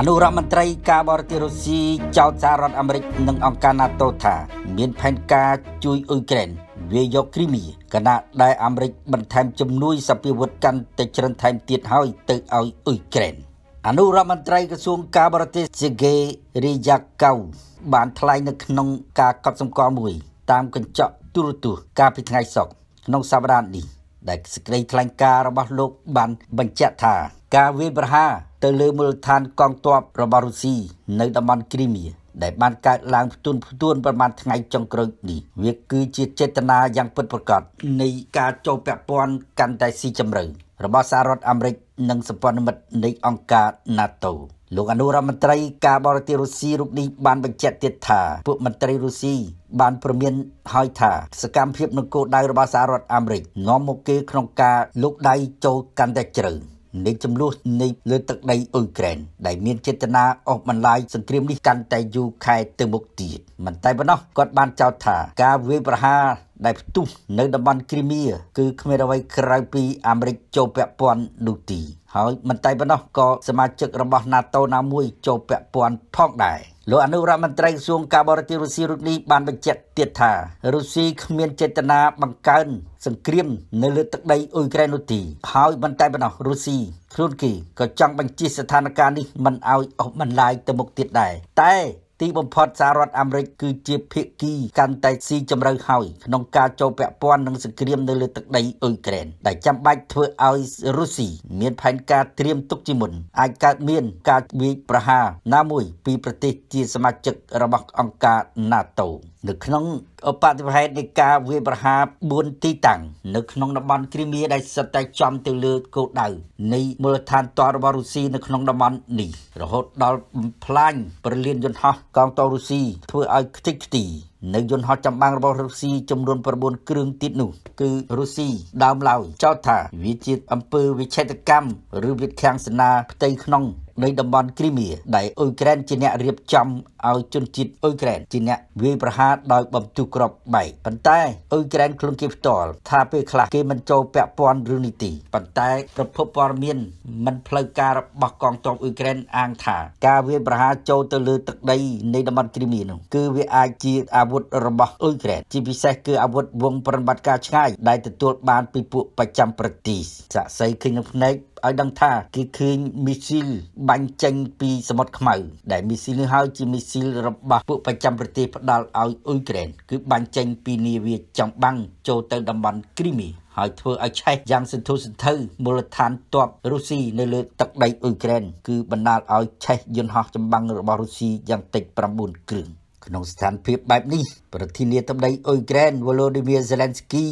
អនុរដ្ឋមន្ត្រីការបរទេសរុស្ស៊ីចោទសាររដ្ឋអាមេរិកនិងអង្គការ NATO ថាមានផែនការជួយអ៊ុយក្រែនវាយកគ្រីមៀខណៈដែលអាមេរិកបន្ថែមជំនួយសពាវុធកាន់តែច្រើនថែមទៀតហើយទៅឲ្យអ៊ុយក្រែនអនុរដ្ឋមន្ត្រីក្រសួងការបរទេសសេហ្គេរីយ៉ាកៅបានថ្លែងនៅក្នុងការកត់សម្គាល់មួយតាមកញ្ចក់ទូរទស្សន៍កាលពីថ្ងៃសុក្រក្នុងសប្តាហ៍នេះ ដែលសេចក្តីថ្លែងការណ៍របស់លោកបានបញ្ជាក់ថាការវាយប្រហារទៅលើមូលដ្ឋានកងទ័ពរបស់រុស្ស៊ីនៅតំបន់គ្រីមៀដែលបានកើតឡើងផ្ទួនផ្ទួនប្រមាណថ្ងៃចុងក្រោយនេះវាគឺជាចេតនាយ៉ាងពិតប្រាកដនៃការចូលពាក់ព័ន្ធកាន់តែស៊ីជម្រៅរបស់សហរដ្ឋអាមេរិក និងសម្ព័ន្ធមិត្តនៃអង្គការ NATO លោកអនុរដ្ឋមន្ត្រីការបរទេសរុស្ស៊ីរូបនេះបានបញ្ជាក់ទៀតថាពួកមន្ត្រីរុស្ស៊ីបានព្រមានហើយថា សកម្មភាពនគរដៅរបស់សហរដ្ឋអាមេរិកនាំមកគេក្នុងការលុកដៃចូលកាន់តែជ្រៅនៃចំនួននៃលើទឹកដីអ៊ុយក្រែនដែលមានចេតនាអស់បន្លាយសង្គ្រាមនេះកាន់តែយូរខែទៅមុខទៀតមិនតែប៉ុណ្ណោះគាត់បានចោទថាការវាយប្រហារដែលផ្ទុះនៅតំបន់គ្រីមៀគឺគ្មានអ្វីក្រៅពីអាមេរិកចូលពាក់ព័ន្ធនោះទីហើយមិនតែប៉ុណ្ណោះក៏សមាជិករបស់ NATO ណាមួយចូលពាក់ព័ន្ធផងដែរលោកអនុរដ្ឋមន្ត្រីក្រសួងការបរទេសរុស្ស៊ីរូបនេះបានបញ្ជាក់ទៀតថារុស្ស៊ីគ្មានចេតនាបង្កើនសង្គ្រាម នៅលើទឹកដីអ៊ុយក្រែននោះទេហើយមិនតែប៉ុណ្ណោះរុស្ស៊ីខ្លួនគេក៏ចង់បញ្ជិះស្ថានភាពនេះមិនឲ្យអស់បន្លាយទៅមុខទៀតដែរតែទីបំផុតសហរដ្ឋអាមេរិកគឺជាភាគីកាន់តែស៊ីជម្រៅហើយក្នុងការចូលពាក់ព័ន្ធនឹងសង្គ្រាមនៅលើទឹកដីអ៊ុយក្រែនដែលចាំបាច់ធ្វើឲ្យរុស្ស៊ីមានផែនការត្រៀមទុកជាមុនអាចកើតមានការវាយប្រហារណាមួយពីប្រទេសជាសមាជិករបស់អង្គការ NATO នៅក្នុងបដិភេទនៃការវាយប្រហារ4ទីតាំង នៅក្នុងតំបន់គ្រីមៀដែលស្ថិតតែចំទៅលើគោលដៅនៃមូលដ្ឋានទ័ពរបស់រុស្ស៊ីនៅក្នុងតំបន់នេះរហូតដល់បំផ្លាញប្រលានយន្តហោះកងទ័ពរុស្ស៊ីធ្វើឲ្យខ្ទេចខ្ទីនៅយន្តហោះចម្បាំងរបស់រុស្ស៊ីចំនួន9គ្រឿងទៀតនោះគឺរុស្ស៊ីដើមឡើយចោទថាវាជាអំពើវិឆេទកម្មឬវិធានសាសនាផ្ទៃក្នុងនៃតំបន់គ្រីមៀដែលអ៊ុយក្រែនជាអ្នករៀបចំឲ្យជនជាតិអ៊ុយក្រែនជាអ្នកវាយប្រហារដោយបំទុះគ្រាប់បែកប៉ុន្តែអ៊ុយក្រែនខ្លួនគេផ្ទាល់ថាពេលខ្លះគេមិនចូលពាក់ព័ន្ធរឿងនេះទេប៉ុន្តែប្រភពព័ត៌មានមិនផ្លូវការរបស់កងទ័ពអ៊ុយក្រែនអាងថា ការវាយប្រហារចូលទៅលើទឹកដីនៃតំបន់គ្រីមៀនោះគឺវាអាចជាអាវុធរបស់អ៊ុយក្រែនជាពិសេសគឺអាវុធវងប្រតិបត្តិការឆ្ងាយដែលទទួលបានពីពួកប្រចាំប្រទេសសាក់សីឃើញនៅភ្នែកឲ្យដឹងថាគេឃើញមីស៊ីលបាញ់ចេញ ពីសមុទ្រខ្មៅដែលមីស៊ីលនេះហើយជាមីស៊ីលរបស់ពួកប្រចាំប្រទេសផ្ដាល់ឲ្យអ៊ុយក្រែនគឺបាញ់ចេញ ពីនាវាចំបាំងចូលទៅតំបន់គ្រីមីហើយធ្វើឲ្យឆេះយ៉ាងសន្ធោសន្ធៅមូលដ្ឋានទ័ពរុស្ស៊ីនៅលើទឹកដីអ៊ុយក្រែនគឺបណ្ដាលឲ្យឆេះយន្តហោះចម្បាំងរបស់រុស្ស៊ីយ៉ាងតិច9គ្រឿង។ក្នុងស្ថានភាពបែបនេះប្រធានាធិបតីអ៊ុយក្រែន Volodymyr Zelensky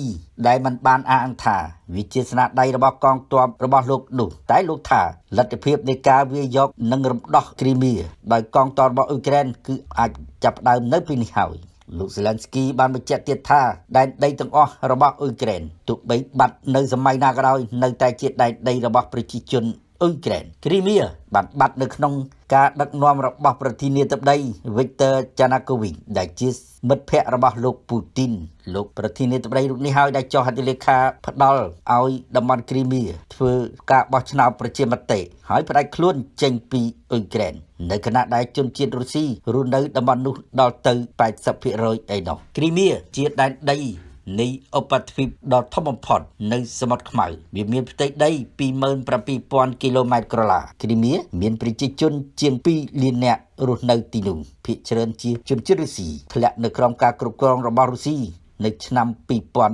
ដែលមិនបានអះអាងថាវាជាស្នាដៃរបស់កងទ័ពរបស់លោកនោះ តែលោកថាលទ្ធភាពនៃការវាយយកនិងរំដោះគ្រីមៀដោយកងទ័ពរបស់អ៊ុយក្រែនគឺអាចចាប់ផ្ដើមនៅពេលនេះហើយលោក Zelensky បានបញ្ជាក់ទៀតថាដែនដីទាំងអស់របស់អ៊ុយក្រែនទោះបីបាត់នៅសម័យណាក៏ដោយ នៅតែជាដែនដីរបស់ប្រជាជនអ៊ុយក្រែនគ្រីមៀបានបាត់នៅក្នុងការដឹកនាំរបស់ប្រធានាធិបតី Viktor Yanukovych ដែលជា មិត្តភ័ក្តិរបស់លោកពូទីនលោកប្រធានាធិបតីរូបនេះហើយដែលចុះហត្ថលេខា ផ្ដាល់ឲ្យតំបន់គ្រីមៀធ្វើការបោះឆ្នោតប្រជាមតិហើយផ្ដាច់ខ្លួនចេញពីអ៊ុយក្រែននៅខណៈដែលជនជាតិរុស្ស៊ីរស់នៅតំបន់នោះដល់ទៅ80%អីនោះគ្រីមៀជាដែនដីនៃឧបទ្វីបដ៏ធំបំផុតនៅសមុទ្រខ្មៅវាមានផ្ទៃដី27,000គីឡូម៉ែត្រក្រឡាគ្រីមៀមានប្រជាជនជាង2លាននាក់រស់នៅទីនោះភាគច្រើនជាជនជាតិរុស្ស៊ីធ្លាក់នៅក្រោមការគ្រប់គ្រងរបស់រុស្ស៊ីនៅឆ្នាំ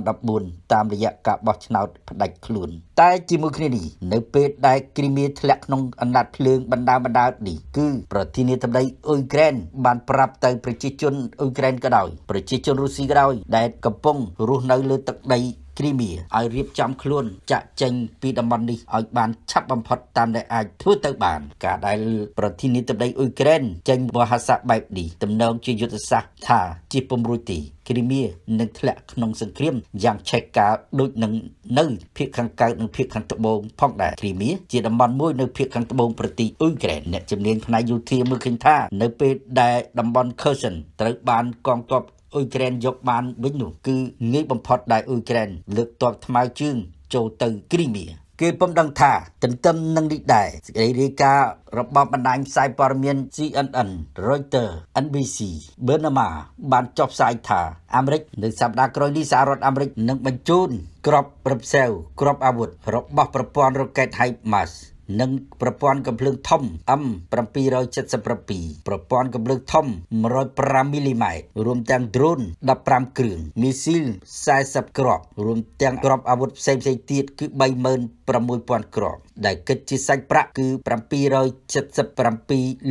2014តាមរយៈការបោះឆ្នោតផ្ដាច់ខ្លួន តែជាមួយគ្នានេះនៅពេលដែលគ្រីមៀធ្លាក់ក្នុងអណ្ដាតភ្លើងបណ្ដាបណ្ដានេះគឺប្រធានាធិបតីអ៊ុយក្រែន បានប្រាប់ទៅប្រជាជនអ៊ុយក្រែនក៏ដោយ ប្រជាជនរុស្ស៊ីក៏ដោយ ដែលកំពុងរស់នៅលើទឹកដីគ្រីមៀឲ្យរៀបចំខ្លួនចាក់ចេញពីតំបន់នេះឲ្យបានឆាប់បំផុតតាមដែលអាចធ្វើទៅបាន ការដែលប្រធានាធិបតីអ៊ុយក្រែនចេញវោហាស័កបែបនេះទំនងជាយុទ្ធសាស្ត្រថាជាពំរួចទីគ្រីមៀនឹងធ្លាក់ក្នុងសង្គ្រាមយ៉ាងឆែកការដូចនឹងនៅភាគខាងកើតនិងភាគខាងត្បូងផងដែរគ្រីមៀជាតំបន់មួយ នៅភាគខាងត្បូងប្រទេសអ៊ុយក្រែនអ្នកជំនាញផ្នែកយោធាមើលឃើញថា នៅពេលដែលតំបន់ Kherson ត្រូវបានកងទ័ពអ៊ុយក្រែនយកបានវិញនោះគឺងាយបំផុតដែលអ៊ុយក្រែនលើកទ័ពថ្មើរជើង ចូលទៅគ្រីមៀគេពំដឹងថាទន្ទឹមនឹងនេះដែរសេចក្តីរាយការណ៍របស់បណ្ដាញផ្សាយព័ត៌មាន CNN Reuters NBC Bernama បានចុះផ្សាយថាអាមេរិកនៅសប្តាហ៍ក្រោយនេះសហរដ្ឋអាមេរិកនឹងបញ្ជូនក្របប្រផ្សេវក្របអាវុធរបស់ប្រព័ន្ធរ៉ុកេត HIMARS និងប្រព័ន្ធកំភ្លើងធំ M777 ប្រព័ន្ធកំភ្លើងធំ105មីលីម៉ែត្ររួមទាំងដ្រូន15គ្រឿងមីស៊ីល40គ្រាប់រួមទាំងគ្រាប់អាវុធផ្សេងៗទៀតគឺ36000គ្រាប់ដែលគិតជាសាច់ប្រាក់គឺ777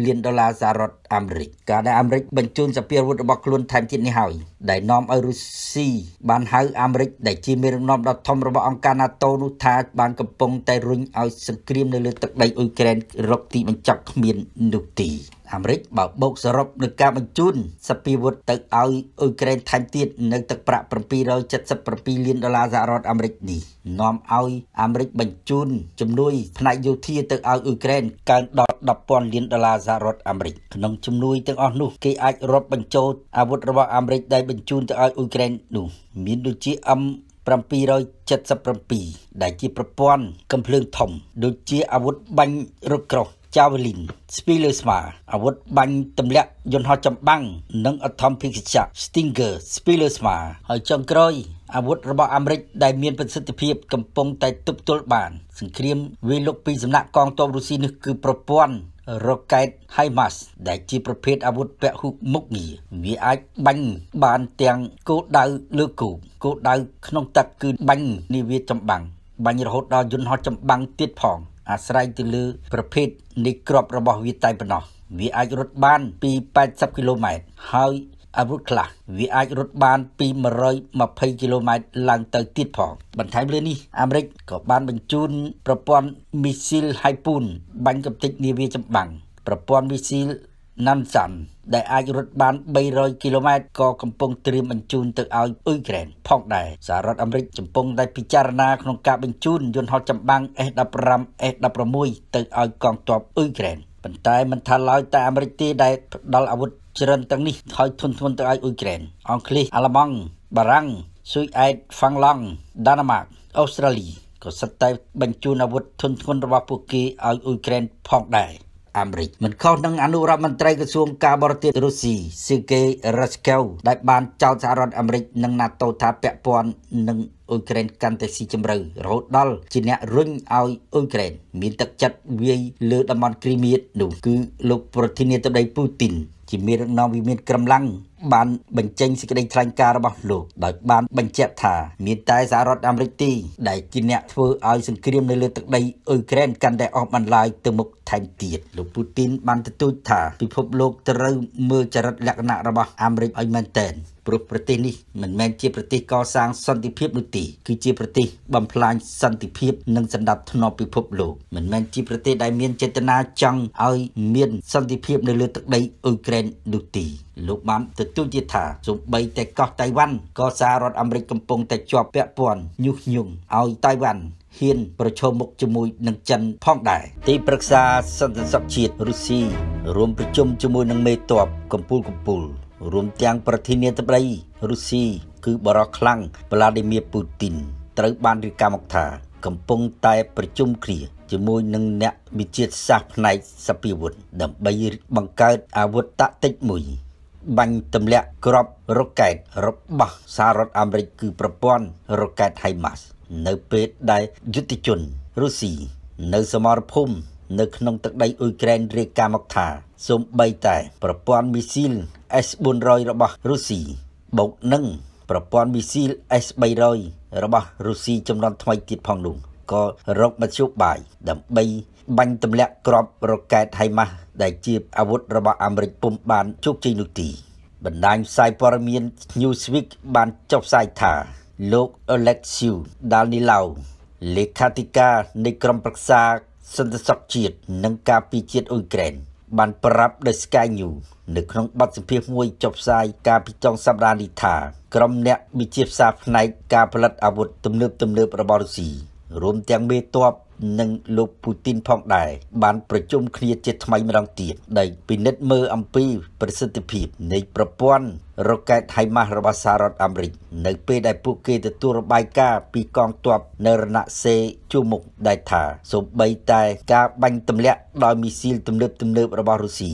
លានដុល្លារសហរដ្ឋអាមេរិកការដែលអាមេរិកបញ្ជូនសពាវុធរបស់ខ្លួនថែមទៀតនេះហើយដែលនាំឲ្យរុស្ស៊ីបានហៅអាមេរិកដែលជាមេដឹកនាំដ៏ធំរបស់អង្គការ NATO នោះថាបានកំពុងតែរុញឲ្យសង្គ្រាមនៅលើទឹកដីអ៊ុយក្រែនរកទីបញ្ចប់គ្មាននោះទីអាមេរិកបើបូកសរុបនឹងការបញ្ជូនសពីវុធទៅឲ្យអ៊ុយក្រែនថែមទៀតនៅទឹកប្រាក់777លានដុល្លារសហរដ្ឋអាមេរិកនេះនាំឲ្យអាមេរិកបញ្ជូនជំនួយផ្នែកយោធាទៅឲ្យអ៊ុយក្រែនកើនដល់10,000លានដុល្លារសហរដ្ឋអាមេរិកក្នុងជំនួយទាំងអស់នោះ គេអាចរាប់បញ្ចូលអាវុធរបស់អាមេរិកដែលបញ្ជូនទៅឲ្យអ៊ុយក្រែននោះមានដូចជា M 777ដែលជាប្រព័ន្ធកំភ្លើងធំដូចជាអាវុធបាញ់រថក្រោះចាវលីនស្ពីលើស្មាអាវុធបាញ់ទម្លាក់យន្តហោះចម្បាំងនិងអធំភិកជា Stinger ស្ពីលើស្មាហើយចុងក្រោយអាវុធរបស់អាមេរិកដែលមានប្រសិទ្ធភាពកំពុងតែទប់ទល់បាន សង្គ្រាមវាលុកពីសំណាក់កងទ័ពរុស្ស៊ីនេះគឺប្រព័ន្ធរ៉ុកែត HIMARS ដែលជាប្រភេទអាវុធពហុមុខងារវាអាចបាញ់បានទាំងគោលដៅលើគោកគោលដៅ ក្នុងទឹកគឺបាញ់នាវាចម្បាំងបាញ់រហូតដល់យន្តហោះចម្បាំងទៀតផងអាស្រ័យទៅលើប្រភេទនៃក្របរបស់វាតែប៉ុណ្ណោះវាអាចរត់បានពី80គីឡូម៉ែត្រហើយអាវុធខ្លះវាអាចរត់បានពី120គីឡូម៉ែត្រឡើងទៅទៀតផងបន្ថែមលើនេះអាមេរិកក៏បានបញ្ជូនប្រព័ន្ធមីស៊ីលហៃពូនបាញ់កំទេចនាវាចម្បាំងប្រព័ន្ធមីស៊ីលណាន់សាន់ដែលអាចរត់បាន300គីឡូម៉ែត្រក៏កំពុងត្រៀមបញ្ជូនទៅឲ្យអ៊ុយក្រែនផងដែរសហរដ្ឋអាមេរិកកំពុងតែពិចារណាក្នុងការបញ្ជូនយន្តហោះចម្បាំង F-15 F-16 ទៅឲ្យកងទ័ពអ៊ុយក្រែនប៉ុន្តែមិនថាឡើយតែអាមេរិកទេដែលផ្ដល់អាវុធច្រើនទាំងនេះឲ្យធនធានទៅឲ្យអ៊ុយក្រែនអង់គ្លេសអាល្លឺម៉ង់បារាំងស៊ុយអែតហ្វាំងឡង់ដាណាម៉ាកអូស្ត្រាលីក៏សិតតែបញ្ជូនអាវុធធនធានរបស់ពួកគេឲ្យអ៊ុយក្រែនផងដែរអាមេរិកមិនខុសនឹងអនុរដ្ឋមន្ត្រីក្រសួងការបរទេសរុស្ស៊ីស៊ីកេរ៉ាស្កូដែលបានចោទសហរដ្ឋអាមេរិកនិង NATO ថាពាក់ព័ន្ធនឹងអ៊ុយក្រែនកាន់តែស៊ីជម្រៅរហូតដល់ជាអ្នករុញឲ្យអ៊ុយក្រែន មាន ទឹកចិត្តវាយលើតំបន់គ្រីមៀតនោះគឺលោក ប្រធានាធិបតីពូទីនជាមេដឹកនាំវិមានក្រំឡាំងបានបញ្ចេញសេចក្តីថ្លែងការណ៍របស់លោកដោយបានបញ្ជាក់ថាមានតែសហរដ្ឋអាមេរិកទីដែលជាអ្នកធ្វើឲ្យសង្គ្រាមនៅលើទឹកដីអ៊ុយក្រែនកាន់តែអស់បន្លាយទៅមុខថែមទៀតលោកពូទីន បានទទូចថាពិភពលោកត្រូវមើលចរិតលក្ខណៈរបស់អាមេរិកឲ្យមែនទែនព្រោះប្រទេសនេះមិនមែនជាប្រទេសកសាងសន្តិភាពនោះទេគឺជាប្រទេសបំផ្លាញសន្តិភាពនិងសន្តិភាពពិភពលោកមិនមែនជាប្រទេសដែលមានចេតនាចង់ឲ្យមានសន្តិភាពនៅលើទឹកដីអ៊ុយក្រែននោះទេលោកបានទទូចជាថាសូម្បីតែកោះតៃវ៉ាន់ក៏សាររដ្ឋអាមេរិកកំពុងតែជាប់ពាក់ព័ន្ធញុះញង់ឲ្យតៃវ៉ាន់ហ៊ានប្រឈមមុខជាមួយនឹងចិនផងដែរទីប្រឹក្សាសន្តិសុខជាតិរុស្ស៊ីរួមប្រជុំជាមួយនឹងមេតបកម្ពុជាកម្ពុជារួមទាំងប្រធានាធិបតីរុស្ស៊ីគឺបរិខ្លាំងវ្លាឌីមៀពូទីន ត្រូវ បានរាយការណ៍មកថា កំពុងតែ ប្រជុំគ្នាជាមួយនឹងអ្នកវិទ្យាសាស្ត្រផ្នែកសពាវុធដើម្បីបង្កើតអាវុធតាក់ទិចមួយបាញ់ទម្លាក់ក្របរ៉ុកែតរបស់សហរដ្ឋអាមេរិកគឺប្រព័ន្ធរ៉ុកែត HIMARS នៅពេលដែលយុទ្ធជនរុស្ស៊ីនៅសមរភូមិនៅក្នុងទឹកដីអ៊ុយក្រែនរាយការណ៍មកថាសូម្បីតែប្រព័ន្ធមីស៊ីល S400 របស់រុស្ស៊ីបូកនឹងប្រព័ន្ធមីស៊ីល S300 របស់រុស្ស៊ីចំនួនថ្មីទៀតផងនោះក៏រកមធ្យោបាយដើម្បីបាញ់ទម្លាក់គ្រាប់រ៉ុកែតហៃម៉ាស់ដែលជាអាវុធរបស់អាមេរិកពុំបានជោគជ័យនោះទីបណ្ដាញផ្សាយព័ត៌មាន Newsweek បានចុះផ្សាយថាលោក Alexei Danilov លេខាធិការនៃក្រុមប្រឹក្សាសន្តិសុខជាតិនិងការពីជាតិអ៊ុយក្រែនបានប្រាប់ដោយ Sky News នៅក្នុងបទសម្ភាសន៍មួយចុះផ្សាយកាលពីចុងសប្តាហ៍នេះថាក្រុមអ្នកវិជាផ្សារផ្នែកការផលិតអាវុធទំនើបទំនើបរបស់រុស្ស៊ីរួមទាំងមេតបនិងលោកពូទីនផងដែរបានប្រជុំគ្នាជាថ្មីម្ដងទៀតដែលពិនិត្យមើលអំពី ប្រសិទ្ធភាពនៃប្រព័ន្ធរ៉ុកែតហៃម៉ាស់របស់សហរដ្ឋអាមេរិកនៅពេលដែលពួកគេទទួលរបាយការណ៍ពីកងទ័ពនៅរណសេជួមុខដែលថាសូម្បីតែការបាញ់ទម្លាក់ដោយមីស៊ីលទំនើបទំនើបរបស់រុស្ស៊ី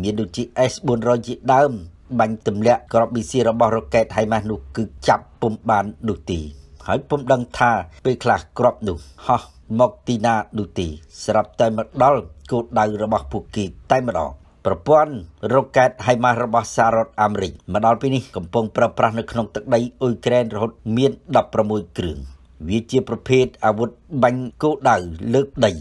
មានដូចជា S400 ជាដើមបាញ់ទម្លាក់ក្របមីស៊ីលរបស់រ៉ុកែតហៃម៉ាស់នោះគឺចាប់ពុំបាននោះទីហើយពុំដឹងថា ពេលខ្លះក្របនោះហោះមកទីណាឌូទីស្រាប់តែមកដល់គោលដៅរបស់ពួកគេតែម្ដងប្រព័ន្ធរ៉ុកកែតហៃម៉ាស់របស់សហរដ្ឋអាមេរិកមកដល់ពេលនេះកំពុងប្រើប្រាស់នៅក្នុងទឹកដីអ៊ុយក្រែនរហូតមាន16គ្រឿងវាជាប្រភេទអាវុធបាញ់គោលដៅលើកដី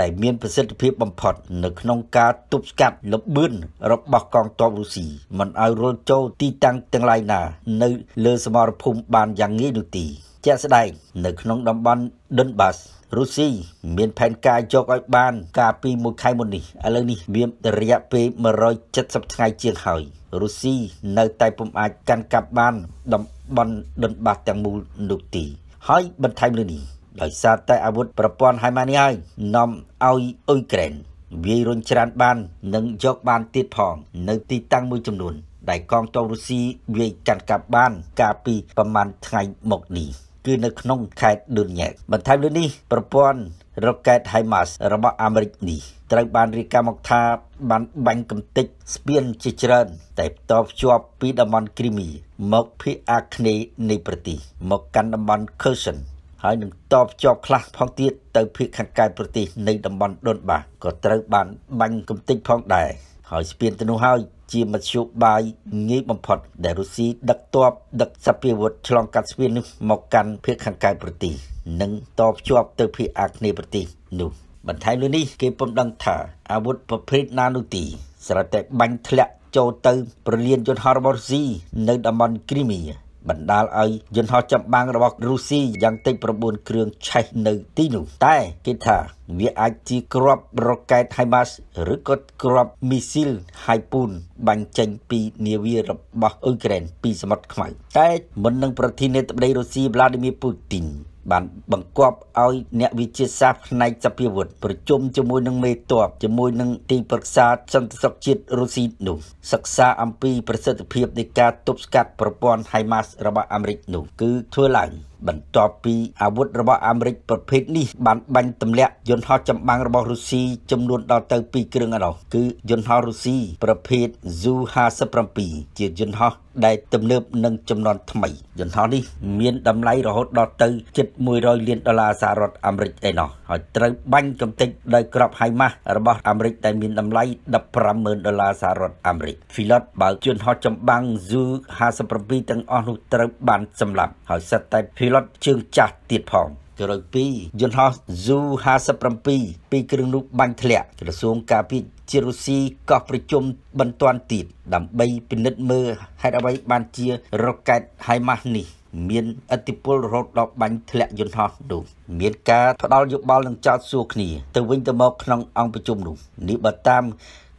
ដែលមានប្រសិទ្ធភាពបំផុត នៅក្នុងការទប់ស្កាត់លបឿនរបស់កងទ័ពរុស្ស៊ីមិនឲ្យរុញចូលទីតាំងទាំងឡាយណា នៅលើសមរភូមិបានយ៉ាងងាយនោះទេជាក់ស្ដែងនៅក្នុងតំបន់ Donbas រុស្ស៊ីមានផែនការយកឲ្យបានកាលពីមួយខែមុននេះឥឡូវនេះមានរយៈពេល170ថ្ងៃជាងហើយរុស្ស៊ីនៅតែពុំអាចកាន់កាប់បានតំបន់ដុនបាសទាំងមូលនោះទី ហើយ បន្ថែមលើនេះដោយសារតែអាវុធប្រព័ន្ធហៃម៉ានេះហើយនាំឲ្យអ៊ុយក្រែនវាយរុញច្រានបាន និងយកបានទៀតផងនៅទីតាំងមួយចំនួន ដែលកងទ័ពរុស្ស៊ីវាយកាន់កាប់បាន កាលពីប្រមាណថ្ងៃមកនេះគឺនៅក្នុងខេត្តដូនញ៉ាកបន្ថែមលើនេះប្រព័ន្ធរ៉ុកកែត HIMARS របស់អាមេរិកនេះត្រូវបានរាយការណ៍មកថា បានបាញ់កំទេចស្ពានជាច្រើន តែតបភ្ជាប់ពីតំបន់គ្រីមី មកភាគអាគ្នេយ៍នៃប្រទេស មកកាន់តំបន់ Kherson ហើយ នឹងតបភ្ជាប់ខ្លះផងទៀតទៅភាគខាងកើតប្រទេសនៃតំបន់ដុនបាសក៏ត្រូវបានបាញ់កំទេចផងដែរហើយស្ពានទៅនោះហើយជាមធ្យោបាយងាយបំផុតដែលរុស្ស៊ីដឹកទ័ពដឹកសព្វាវុធឆ្លងកាត់ស្ពាននេះមកកាន់ភាគខាងកើតប្រទេសនិងតភ្ជាប់ទៅភាគអាគ្នេយ៍ប្រទេស នោះ បន្ថែមលើនេះគេពំដឹងថាអាវុធប្រភេទណានោះទី ស្រេចតែបាញ់ធ្លាក់ចូលទៅប្រលានយន្តហោះរបស់រុស្ស៊ីនៅតំបន់គ្រីមៀបណ្ដាលឲ្យយន្តហោះចម្បាំងរបស់រុស្ស៊ីយ៉ាងតិច9គ្រឿងឆេះនៅទីនោះតែគេថាវាអាចជាគ្រាប់រ៉ុកែត HIMARS ឬក៏គ្រាប់មីស៊ីល Harpoon បាញ់ចេញពីនាវារបស់អ៊ុយក្រែនពីសមុទ្រខ្មៅតែមុននឹងប្រធានាធិបតីរុស្ស៊ី Vladimir Putin បានបង្កប់ឲ្យអ្នកវិទ្យាសាស្ត្រផ្នែកសភាវុធប្រជុំជាមួយនឹងមេតបជាមួយនឹងទីប្រឹក្សាសន្តិសុខជាតិរុស្ស៊ីនោះសិក្សាអំពីប្រសិទ្ធភាពនៃការទប់ស្កាត់ប្រព័ន្ធ HIMARS របស់អាមេរិកនោះគឺធ្វើឡើងបន្ទាប់ពីអាវុធរបស់អាមេរិកប្រភេទនេះបានបាញ់ទម្លាក់យន្តហោះចម្បាំងរបស់រុស្ស៊ីចំនួនដល់ទៅ2គ្រឿងឥឡូវគឺយន្តហោះរុស្ស៊ីប្រភេទ Su-57 ជាយន្តហោះដែលទំនើបនិងចំនួនថ្មី យន្តហោះនេះ មានតម្លៃរហូតដល់ទៅជិត100លានដុល្លារសហរដ្ឋអាមេរិកឯណោះហើយត្រូវបាញ់កំទេចដោយក្របហៃម៉ាស់របស់អាមេរិកដែលមានតម្លៃ150,000ដុល្លារសហរដ្ឋអាមេរិក Filot បើយន្តហោះចម្បាំង Su-57 ទាំងអស់នោះត្រូវបានសម្លាប់ហើយសិតតែ Filot លុតជើងចាស់ទៀតផងជំរុញ2យន្តហោះ Zu 57ពីរគ្រឿងនោះបាញ់ធ្លាក់ក្រសួងការពារជារុស្ស៊ីកោះប្រជុំបន្ទាន់ទៀតដើម្បីពិនិត្យមើលហេតុអ្វីបានជារ៉ុកកែត HIMARS នេះមានអតិពលរហូតដល់បាញ់ធ្លាក់យន្តហោះនោះមានការផ្ដាល់យោបល់និងចោទសួរគ្នាទៅវិញទៅមកក្នុង អង្គប្រជុំនោះនេះបើតាម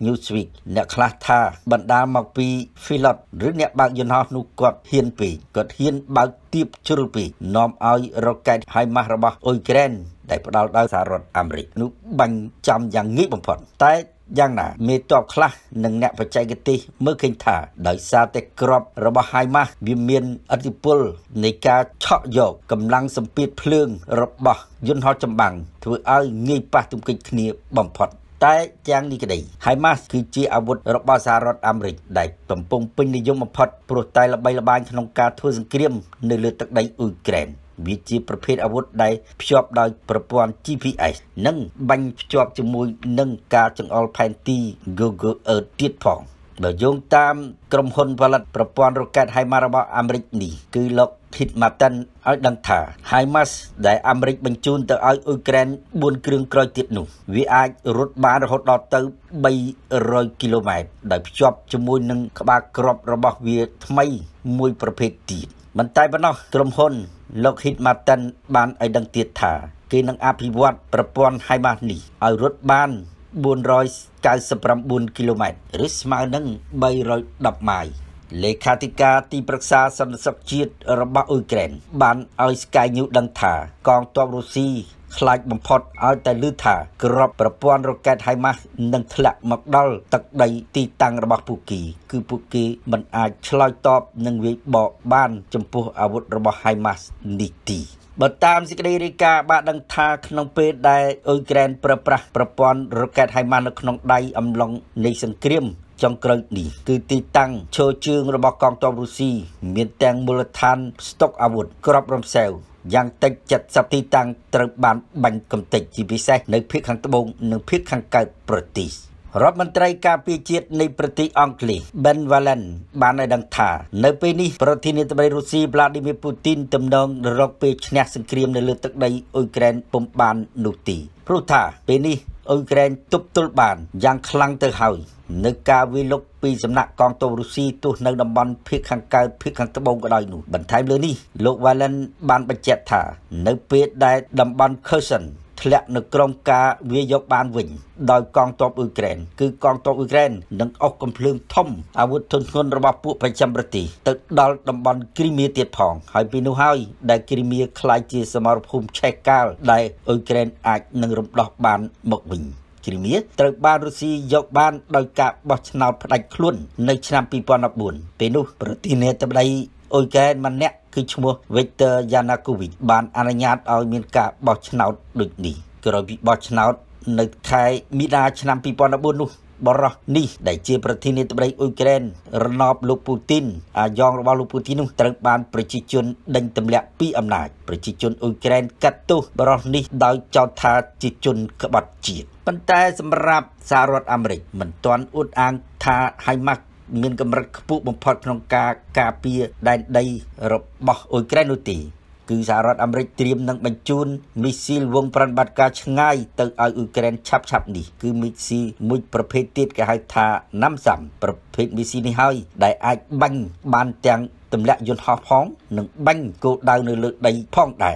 Newsweek អ្នកខ្លះថាបណ្ដាលមកពី Philot ឬអ្នកបើកយន្តហោះនោះគាត់ហ៊ានពេកគាត់ហ៊ាន បើកទៀបជ្រុលពេកនាំឲ្យរ៉ុកែតហៃម៉ាស់របស់អ៊ុយក្រែនដែលផ្ដាល់ដោយសហរដ្ឋអាមេរិក នោះបាញ់ចំយ៉ាងងាយបំផុតតែយ៉ាងណាមេតបខ្លះនិងអ្នកបច្ចេកទេសមើលឃើញថា ដោយសារតែក្របរបស់ហៃម៉ាស់វាមានអធិពលនៃការឆក់យកកម្លាំងសម្ពាធភ្លើង របស់ យន្តហោះចម្បាំងធ្វើឲ្យងាយប៉ះទង្គិចគ្នាបំផុតតែទាំងនេះក្តី HIMARS គឺជាអាវុធរបស់សហរដ្ឋអាមេរិកដែលកំពុងពេញនិយមបំផុតព្រោះតែល្បីល្បាញក្នុងការធ្វើសង្គ្រាមនៅលើទឹកដីអ៊ុយក្រែន។វាជាប្រភេទអាវុធដែលភ្ជាប់ដោយប្រព័ន្ធ GPS និងបាញ់ភ្ជាប់ជាមួយនឹងការចង្អុលផែនទី Google Earth ទៀតផងបើយោងតាមក្រុមហ៊ុនផលិតប្រព័ន្ធរ៉ុកកែត HIMARS របស់អាមេរិកនេះគឺលោក Lockheed Martin ឲ្យដឹងថា HIMARS ដែលអាមេរិកបញ្ជូនទៅឲ្យអ៊ុយក្រែន4គ្រឿងក្រោយទៀតនោះវាអាចរត់បានរហូតដល់ទៅ300គីឡូម៉ែត្រដោយភ្ជាប់ជាមួយនឹងក្បាលក្របរបស់វា ថ្មីមួយប្រភេទទៀតមិនតែប៉ុណ្ណោះក្រុមហ៊ុនលោកហ៊ីតម៉ាតិនបានឲ្យដឹងទៀតថាគេនឹងអភិវឌ្ឍប្រព័ន្ធ Highmart នេះឲ្យរត់បាន499គីឡូម៉ែត្រឬស្មើនឹង310ម៉ាយលេខាធិការទីប្រឹក្សាសន្តិសុខជាតិរបស់អ៊ុយក្រែនបានឲ្យ Sky News ដឹងថាកងទ័ពរុស្ស៊ីខ្លាចបំផុតឲ្យតែឮថាក្របប្រព័ន្ធរ៉ុកែត HIMARS នឹងធ្លាក់មកដល់ទឹកដីទីតាំងរបស់ពួកគេគឺពួកគេមិនអាចឆ្លើយតបនឹងវាយបកបានចំពោះអាវុធរបស់ HIMARS នេះទីបើតាមសេចក្តីរាយការណ៍បានដឹងថាក្នុងពេលដែលអ៊ុយក្រែនប្រើប្រាស់ប្រព័ន្ធរ៉ុកែត HIMARS នៅក្នុងដៃអំឡុងនៃសង្គ្រាមចុងក្រោយនេះ គឺទីតាំងឈើជើងរបស់កងទ័ពរុស្ស៊ីមានទាំងមូលដ្ឋានស្តុកអាវុធក្របរំសេវយ៉ាងតិច70ទីតាំងត្រូវបានបាញ់កំទេចជាពិសេសនៅភូមិខាងត្បូងនិងភូមិខាងកើតប្រទេសរដ្ឋមន្ត្រីការពារជាតិនៃប្រទេសអង់គ្លេស Ben Valen បានឲ្យដឹងថា នៅពេលនេះប្រធានាធិបតីរុស្ស៊ី Vladimir Putin ទំនងរកពេលឈ្នះសង្គ្រាមនៅលើទឹកដីអ៊ុយក្រែនពុំបាននោះទេព្រោះថាពេលនេះអ៊ុយក្រែនទប់ទល់បានយ៉ាងខ្លាំងទៅហើយនៅការវាយលុកពីសំណាក់កងទ័ពរុស្ស៊ីទោះនៅតំបន់ភៀកខាងកើតភៀកខាងត្បូងក៏ដោយនោះបន្ថែមលើនេះលោក Valen បានបញ្ជាក់ថា នៅពេលដែលតំបន់ Kherson ធ្លាក់នៅក្រោមការវាយកបានវិញ ដោយកងទ័ពអ៊ុយក្រែនគឺកងទ័ពអ៊ុយក្រែននឹងអស់កំភ្លើងធំអាវុធធនធ្ងន់របស់ពួកប្រចាំប្រទេសទៅដល់តំបន់គ្រីមៀទៀតផង ហើយពីនោះហើយដែលគ្រីមៀក្លាយជាសមរភូមិឆេកាល់ដែលអ៊ុយក្រែនអាចនឹងរំដោះបានមកវិញ គ្រីមៀត្រូវបានរុស្ស៊ីយកបានដោយការបោះឆ្នោតផ្ដាច់ខ្លួននៅឆ្នាំ2014ពេលនោះប្រធានាធិបតីអ៊ុយហ្គែនម្នាក់គឺឈ្មោះ Viktor Yanukovych បានអនុញ្ញាតឲ្យមានការបោះឆ្នោតដូចនេះក្រោយពីបោះឆ្នោត នៅខែមីនាឆ្នាំ2014នោះ បរោះនេះដែលជា ប្រធានាធិបតីអ៊ុយក្រែនរណបលោកពូទីនអាយ៉ងរបស់លោកពូទីននោះត្រូវបាន ប្រជាជនដេញទម្លាក់ពី អំណាច ប្រជាជនអ៊ុយក្រែនកាត់ទោសបរោះនេះដោយចោទថាជាជនក្បត់ជាតិប៉ុន្តែសម្រាប់សហរដ្ឋអាមេរិកមិនទាន់អួតអាងថាហៃម៉ាស់មានកម្រិតខ្ពស់បំផុតក្នុងការការពារដែនដី របស់អ៊ុយក្រែននោះទេគឺសហរដ្ឋអាមេរិកត្រៀមនឹងបញ្ជូនមីស៊ីលវងប្រតិបត្តិការឆ្ងាយទៅឲ្យអ៊ុយក្រែនឆាប់ឆាប់នេះគឺមីស៊ីមួយប្រភេទទៀតគេហៅថាណាំសាំប្រភេទមីស៊ីនេះហើយដែលអាចបាញ់បានទាំងទម្លាក់យន្តហោះផងនិងបាញ់គោលដៅនៅលើដីផងដែរ